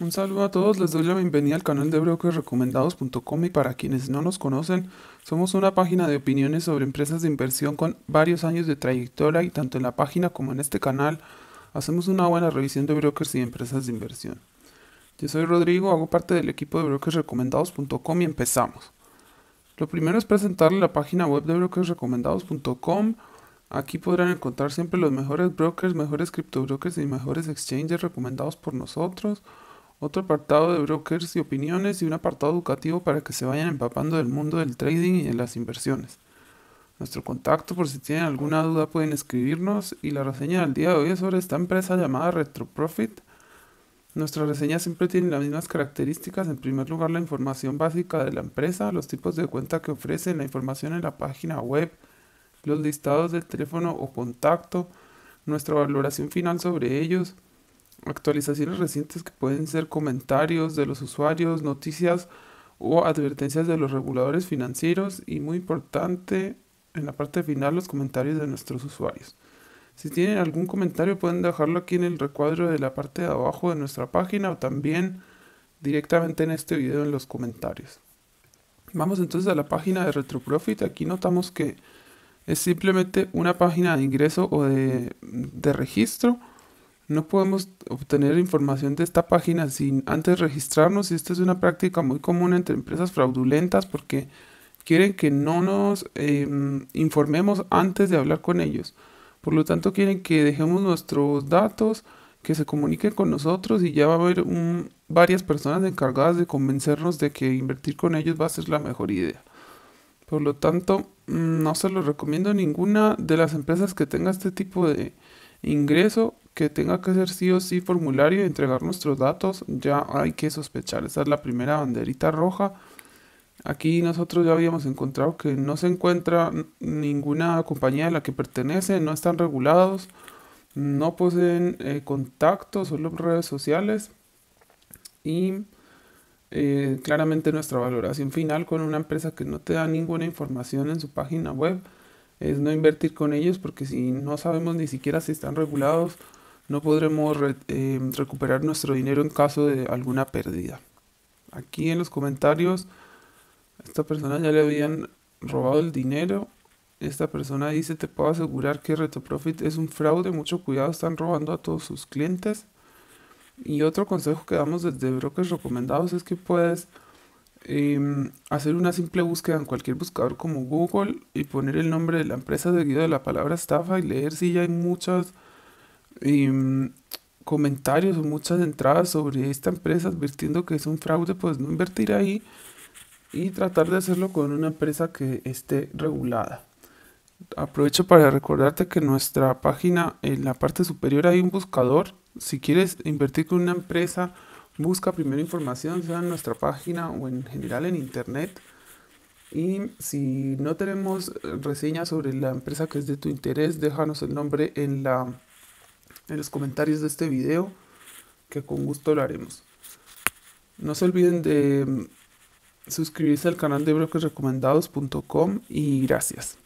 Un saludo a todos, les doy la bienvenida al canal de brokersrecomendados.com y para quienes no nos conocen, somos una página de opiniones sobre empresas de inversión con varios años de trayectoria y tanto en la página como en este canal hacemos una buena revisión de brokers y empresas de inversión. Yo soy Rodrigo, hago parte del equipo de brokersrecomendados.com y empezamos. Lo primero es presentarle la página web de brokersrecomendados.com. Aquí podrán encontrar siempre los mejores brokers, mejores criptobrokers y mejores exchanges recomendados por nosotros otro apartado de brokers y opiniones y un apartado educativo para que se vayan empapando del mundo del trading y de las inversiones. Nuestro contacto por si tienen alguna duda pueden escribirnos y la reseña del día de hoy es sobre esta empresa llamada RetroProfit. Nuestra reseña siempre tiene las mismas características. En primer lugar, la información básica de la empresa, los tipos de cuenta que ofrecen, la información en la página web, los listados del teléfono o contacto, nuestra valoración final sobre ellos, actualizaciones recientes que pueden ser comentarios de los usuarios, noticias o advertencias de los reguladores financieros y muy importante en la parte final los comentarios de nuestros usuarios. Si tienen algún comentario pueden dejarlo aquí en el recuadro de la parte de abajo de nuestra página o también directamente en este video en los comentarios. Vamos entonces a la página de RetroProfit. Aquí notamos que es simplemente una página de ingreso o de, de registro no podemos obtener información de esta página sin antes registrarnos y esta es una práctica muy común entre empresas fraudulentas porque quieren que no nos em, informemos antes de hablar con ellos. Por lo tanto quieren que dejemos nuestros datos, que se comuniquen con nosotros y ya va a haber varias personas encargadas de convencernos de que invertir con ellos va a ser la mejor idea. Por lo tanto, mm, no se lo recomiendo a ninguna de las empresas que tenga este tipo de ingreso que tenga que hacer sí o sí formulario y entregar nuestros datos, ya hay que sospechar. Esa es la primera banderita roja. Aquí nosotros ya habíamos encontrado que no se encuentra ninguna compañía a la que pertenece, no están regulados, no poseen eh, contactos, solo redes sociales y eh, claramente nuestra valoración final con una empresa que no te da ninguna información en su página web es no invertir con ellos porque si no sabemos ni siquiera si están regulados, no podremos eh, recuperar nuestro dinero en caso de alguna pérdida. Aquí en los comentarios, esta persona ya le habían robado el dinero. Esta persona dice, te puedo asegurar que profit es un fraude, mucho cuidado, están robando a todos sus clientes. Y otro consejo que damos desde Brokers Recomendados es que puedes em, hacer una simple búsqueda en cualquier buscador como Google y poner el nombre de la empresa seguido de la palabra estafa y leer si ya hay muchas Mm, comentarios o muchas entradas sobre esta empresa advirtiendo que es un fraude, pues no invertir ahí y tratar de hacerlo con una empresa que esté regulada. Aprovecho para recordarte que en nuestra página en la parte superior hay un buscador. Si quieres invertir con una empresa, busca primero información, sea en nuestra página o en general en internet. Y si no tenemos reseña sobre la empresa que es de tu interés, déjanos el nombre en la en los comentarios de este video, que con gusto lo haremos. No se olviden de suscribirse al canal de bloquesrecomendados.com y gracias.